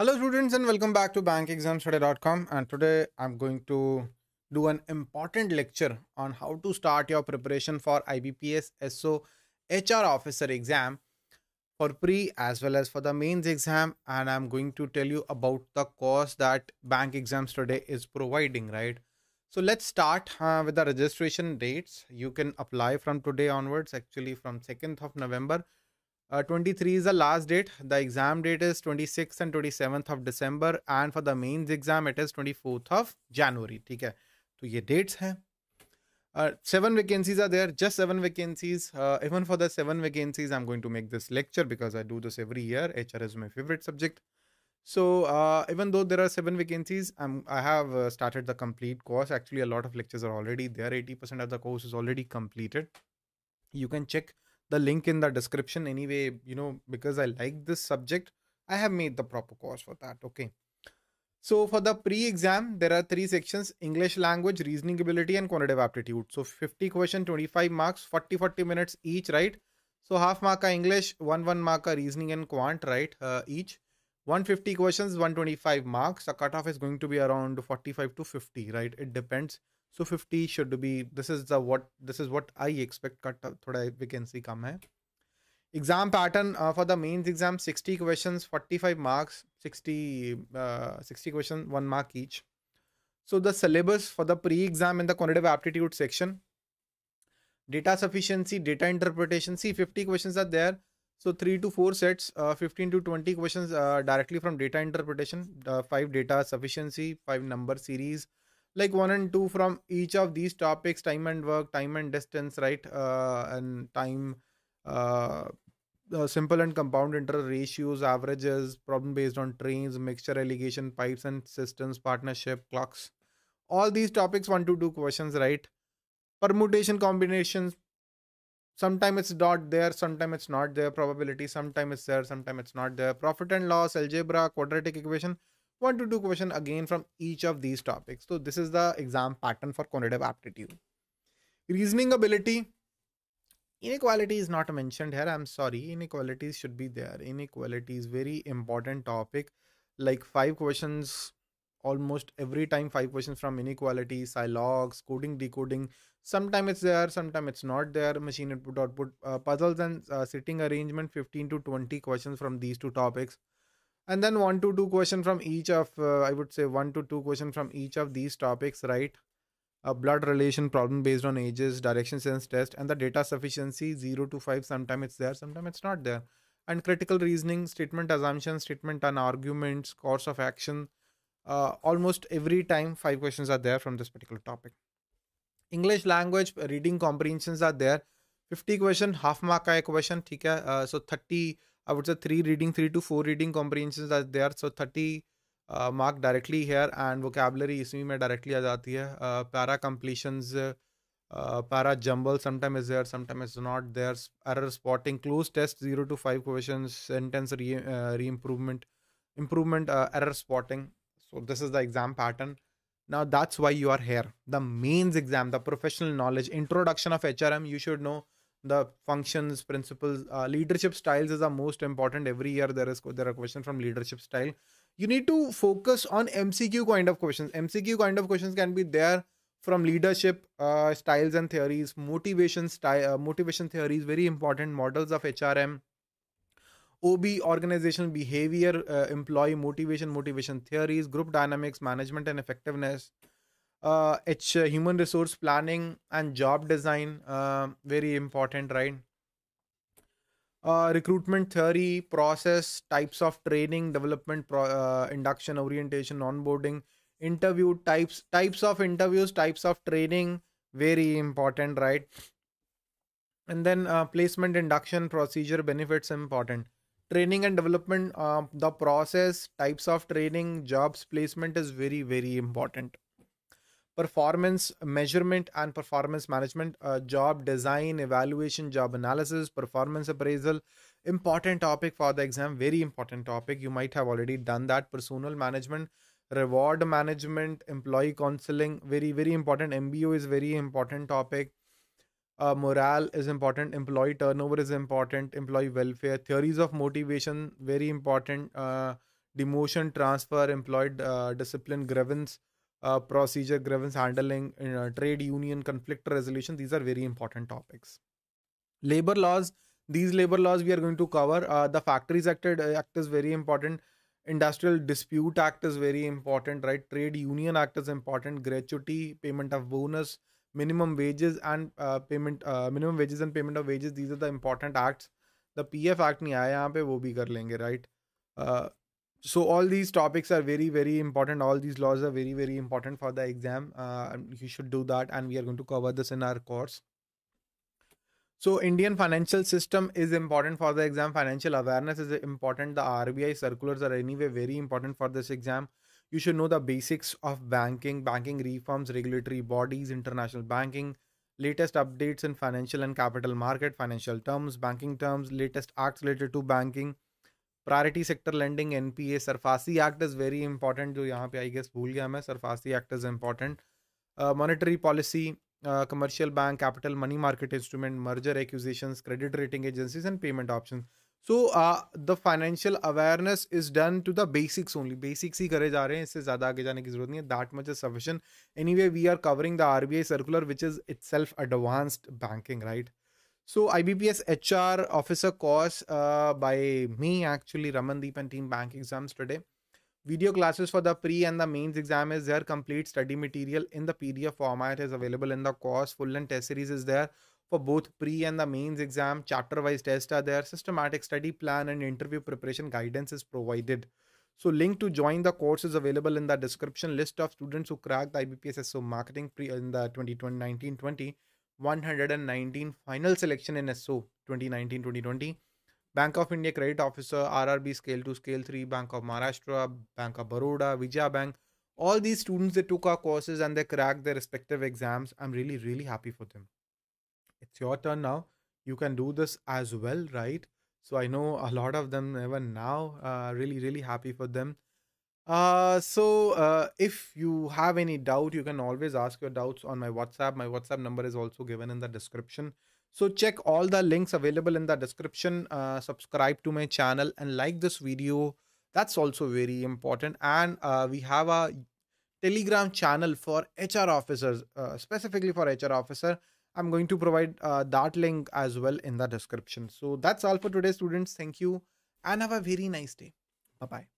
Hello students and welcome back to bankexamstudy.com and today I'm going to do an important lecture on how to start your preparation for IBPS SO HR officer exam for pre as well as for the mains exam and I'm going to tell you about the course that bank exams today is providing right so let's start uh, with the registration dates you can apply from today onwards actually from 2nd of November uh, 23 is the last date. The exam date is 26th and 27th of December. And for the mains exam, it is 24th of January. Okay, so these dates are. Uh, seven vacancies are there. Just seven vacancies. Uh, even for the seven vacancies, I'm going to make this lecture because I do this every year. HR is my favorite subject. So uh, even though there are seven vacancies, I'm, I have uh, started the complete course. Actually, a lot of lectures are already there. 80% of the course is already completed. You can check the link in the description anyway you know because i like this subject i have made the proper course for that okay so for the pre-exam there are three sections english language reasoning ability and quantitative aptitude so 50 question 25 marks 40 40 minutes each right so half mark english 1 1 mark reasoning and quant right uh, each 150 questions 125 marks the cutoff is going to be around 45 to 50 right it depends so 50 should be this is the what this is what i expect cut uh, thoda vacancy kam hai exam pattern uh, for the mains exam 60 questions 45 marks 60 uh, 60 question 1 mark each so the syllabus for the pre-exam in the quantitative aptitude section data sufficiency data interpretation see 50 questions are there so 3 to 4 sets uh, 15 to 20 questions uh, directly from data interpretation uh, 5 data sufficiency 5 number series like one and two from each of these topics time and work time and distance right uh, and time uh, uh, simple and compound interest ratios averages problem based on trains mixture allegation pipes and systems partnership clocks all these topics one to two questions right permutation combinations sometimes it's not there sometimes it's not there probability sometimes it's there sometimes it's not there profit and loss algebra quadratic equation one to two question again from each of these topics. So this is the exam pattern for quantitative aptitude. Reasoning ability. Inequality is not mentioned here. I'm sorry. Inequalities should be there. Inequality is very important topic. Like five questions almost every time five questions from inequality, silogs, coding, decoding. Sometimes it's there, sometimes it's not there. Machine input output uh, puzzles and uh, sitting arrangement 15 to 20 questions from these two topics and then one to two question from each of uh, i would say one to two question from each of these topics right a blood relation problem based on ages direction sense test and the data sufficiency 0 to 5 sometimes it's there sometimes it's not there and critical reasoning statement assumption statement and arguments course of action uh, almost every time five questions are there from this particular topic english language reading comprehensions are there 50 question half mark ka question uh, so 30 I would say three reading, three to four reading comprehensions are there. So 30 uh, mark directly here and vocabulary is me directly आ जाती uh, para completions uh, uh para jumble Sometimes is there sometimes is not there error spotting close test 0 to 5 questions sentence re, uh, re improvement improvement uh, error spotting so this is the exam pattern now that's why you are here the mains exam the professional knowledge introduction of hrm you should know the functions principles uh, leadership styles is the most important every year there is there are questions from leadership style you need to focus on mcq kind of questions mcq kind of questions can be there from leadership uh, styles and theories motivation style uh, motivation theories very important models of hrm ob organizational behavior uh, employee motivation motivation theories group dynamics management and effectiveness uh, it's uh, human resource planning and job design uh, very important right uh, recruitment theory process types of training development uh, induction orientation onboarding interview types types of interviews types of training very important right and then uh, placement induction procedure benefits important training and development the process types of training jobs placement is very very important performance measurement and performance management, uh, job design, evaluation, job analysis, performance appraisal. Important topic for the exam, very important topic. You might have already done that. Personal management, reward management, employee counseling, very, very important. MBO is very important topic. Uh, morale is important employee turnover is important employee welfare theories of motivation very important uh, demotion transfer employed uh, discipline grievance uh, procedure, grievance handling, uh, trade union conflict resolution. These are very important topics. Labor laws. These labor laws we are going to cover. Uh, the Factories Act, uh, Act is very important. Industrial Dispute Act is very important, right? Trade Union Act is important. Gratuity, payment of bonus, minimum wages and uh, payment, uh, minimum wages and payment of wages. These are the important acts. The PF Act नहीं आया यहाँ पे वो भी कर लेंगे, right? so all these topics are very very important all these laws are very very important for the exam uh, you should do that and we are going to cover this in our course so indian financial system is important for the exam financial awareness is important the rbi circulars are anyway very important for this exam you should know the basics of banking banking reforms regulatory bodies international banking latest updates in financial and capital market financial terms banking terms latest acts related to banking priority sector lending N P A SARFAESI act is very important जो यहाँ पे I guess भूल गया मैं SARFAESI act is important monetary policy commercial bank capital money market instrument merger acquisition credit rating agencies and payment option so the financial awareness is done to the basics only basics ही करे जा रहे हैं इससे ज़्यादा आगे जाने की जरूरत नहीं है that much is sufficient anyway we are covering the R B I circular which is itself advanced banking right So IBPS HR officer course uh, by me actually Ramandeep and team bank exams today. Video classes for the pre and the mains exam is there. Complete study material in the PDF format is available in the course. Full and test series is there for both pre and the mains exam. Chapter wise tests are there. Systematic study plan and interview preparation guidance is provided. So link to join the course is available in the description. List of students who cracked the IBPS SO marketing pre in the 2019-20 119 final selection in SO 2019-2020. Bank of India Credit Officer, RRB Scale 2, Scale 3, Bank of Maharashtra, Bank of Baroda, Vijaya Bank. All these students, they took our courses and they cracked their respective exams. I'm really, really happy for them. It's your turn now. You can do this as well, right? So I know a lot of them even now. Uh, really, really happy for them. Uh, so uh, if you have any doubt, you can always ask your doubts on my WhatsApp. My WhatsApp number is also given in the description. So check all the links available in the description. Uh, subscribe to my channel and like this video. That's also very important. And uh, we have a Telegram channel for HR officers, uh, specifically for HR officer. I'm going to provide that link as well in the description. So that's all for today, students. Thank you and have a very nice day. Bye-bye.